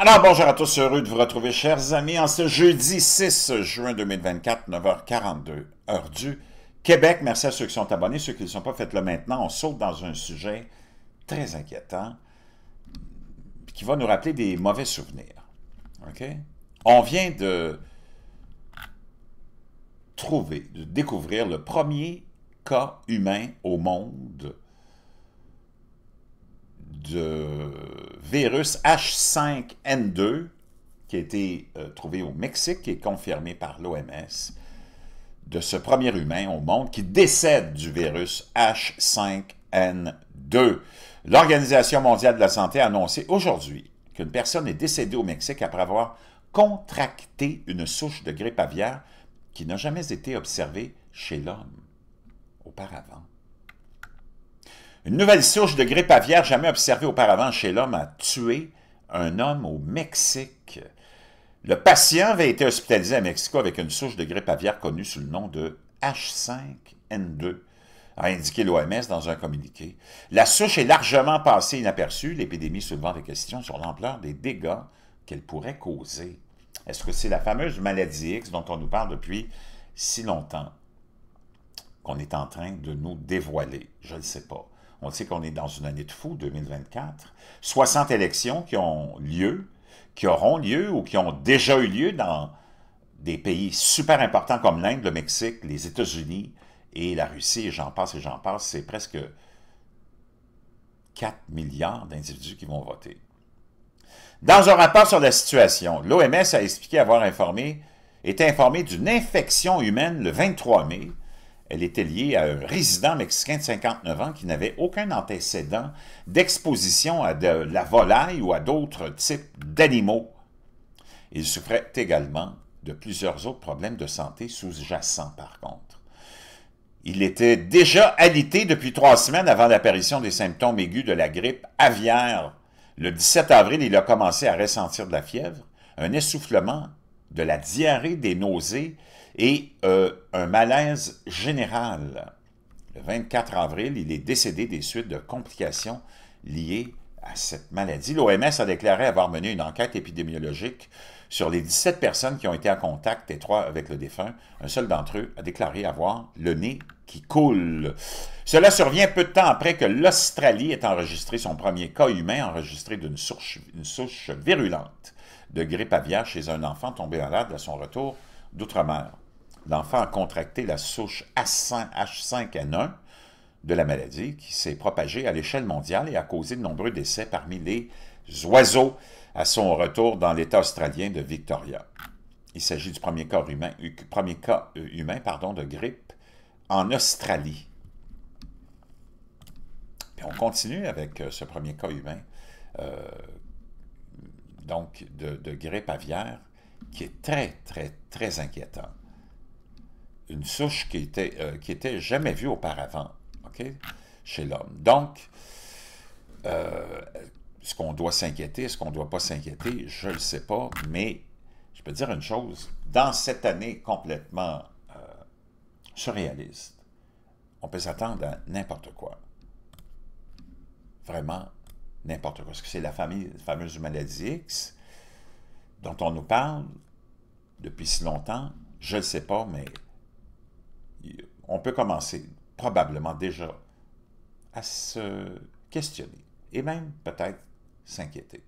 Alors, bonjour à tous, heureux de vous retrouver, chers amis, en ce jeudi 6 juin 2024, 9h42, heure du Québec. Merci à ceux qui sont abonnés, ceux qui ne sont pas, faites-le maintenant. On saute dans un sujet très inquiétant qui va nous rappeler des mauvais souvenirs. OK? On vient de trouver, de découvrir le premier cas humain au monde de virus H5N2 qui a été euh, trouvé au Mexique et confirmé par l'OMS de ce premier humain au monde qui décède du virus H5N2. L'Organisation mondiale de la santé a annoncé aujourd'hui qu'une personne est décédée au Mexique après avoir contracté une souche de grippe aviaire qui n'a jamais été observée chez l'homme auparavant. Une nouvelle souche de grippe aviaire jamais observée auparavant chez l'homme a tué un homme au Mexique. Le patient avait été hospitalisé à Mexico avec une souche de grippe aviaire connue sous le nom de H5N2, a indiqué l'OMS dans un communiqué. La souche est largement passée inaperçue, l'épidémie soulevant des questions sur l'ampleur des dégâts qu'elle pourrait causer. Est-ce que c'est la fameuse maladie X dont on nous parle depuis si longtemps qu'on est en train de nous dévoiler? Je ne sais pas. On sait qu'on est dans une année de fou, 2024. 60 élections qui ont lieu, qui auront lieu ou qui ont déjà eu lieu dans des pays super importants comme l'Inde, le Mexique, les États-Unis et la Russie, et j'en passe et j'en passe. C'est presque 4 milliards d'individus qui vont voter. Dans un rapport sur la situation, l'OMS a expliqué avoir informé, été informé d'une infection humaine le 23 mai elle était liée à un résident mexicain de 59 ans qui n'avait aucun antécédent d'exposition à de la volaille ou à d'autres types d'animaux. Il souffrait également de plusieurs autres problèmes de santé sous-jacents, par contre. Il était déjà alité depuis trois semaines avant l'apparition des symptômes aigus de la grippe aviaire. Le 17 avril, il a commencé à ressentir de la fièvre, un essoufflement de la diarrhée, des nausées et euh, un malaise général. Le 24 avril, il est décédé des suites de complications liées à cette maladie. L'OMS a déclaré avoir mené une enquête épidémiologique sur les 17 personnes qui ont été en contact étroit avec le défunt. Un seul d'entre eux a déclaré avoir le nez qui coule. Cela survient peu de temps après que l'Australie ait enregistré son premier cas humain enregistré d'une souche virulente de grippe aviaire chez un enfant tombé malade à son retour d'outre-mer. L'enfant a contracté la souche H5N1 de la maladie qui s'est propagée à l'échelle mondiale et a causé de nombreux décès parmi les oiseaux à son retour dans l'État australien de Victoria. Il s'agit du premier cas humain, euh, premier cas euh, humain pardon, de grippe en Australie. on continue avec euh, ce premier cas humain donc de, grippe aviaire qui est très, très, très inquiétant. Une souche qui était, euh, qui était jamais vue auparavant okay, chez l'homme. Donc, euh, ce qu'on doit s'inquiéter, ce qu'on ne doit pas s'inquiéter, je ne sais pas, mais je peux dire une chose, dans cette année complètement euh, surréaliste, on peut s'attendre à n'importe quoi. Vraiment n'importe quoi. C'est la, famille, la fameuse maladie X dont on nous parle depuis si longtemps. Je ne sais pas, mais on peut commencer probablement déjà à se questionner et même peut-être s'inquiéter.